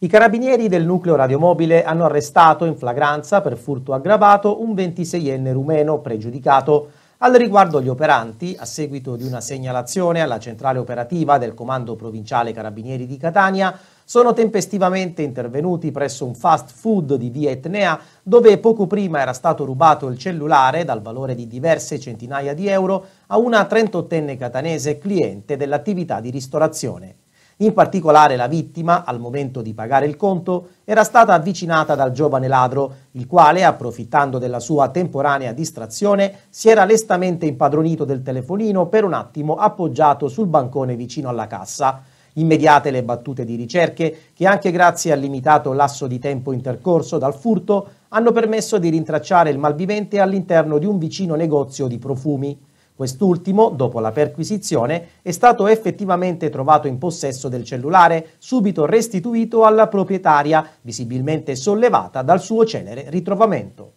I carabinieri del nucleo radiomobile hanno arrestato in flagranza per furto aggravato un 26enne rumeno pregiudicato. Al riguardo gli operanti, a seguito di una segnalazione alla centrale operativa del Comando Provinciale Carabinieri di Catania, sono tempestivamente intervenuti presso un fast food di via Etnea dove poco prima era stato rubato il cellulare dal valore di diverse centinaia di euro a una 38enne catanese cliente dell'attività di ristorazione. In particolare la vittima, al momento di pagare il conto, era stata avvicinata dal giovane ladro, il quale, approfittando della sua temporanea distrazione, si era lestamente impadronito del telefonino per un attimo appoggiato sul bancone vicino alla cassa. Immediate le battute di ricerche che anche grazie al limitato lasso di tempo intercorso dal furto hanno permesso di rintracciare il malvivente all'interno di un vicino negozio di profumi. Quest'ultimo, dopo la perquisizione, è stato effettivamente trovato in possesso del cellulare, subito restituito alla proprietaria, visibilmente sollevata dal suo celere ritrovamento.